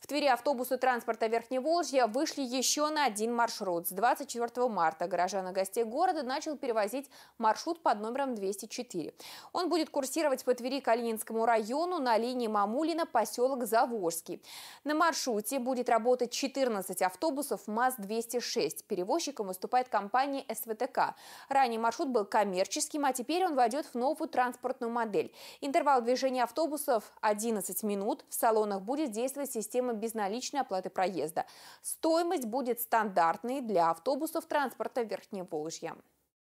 В Твери автобусы транспорта Верхневолжья вышли еще на один маршрут. С 24 марта горожан и гостей города начал перевозить маршрут под номером 204. Он будет курсировать по Твери Калининскому району на линии Мамулина, поселок Заворский. На маршруте будет работать 14 автобусов МАЗ-206. Перевозчиком выступает компания СВТК. Ранее маршрут был коммерческим, а теперь он войдет в новую транспортную модель. Интервал движения автобусов 11 минут. В салонах будет действовать система системы безналичной оплаты проезда. Стоимость будет стандартной для автобусов транспорта Верхневолжья.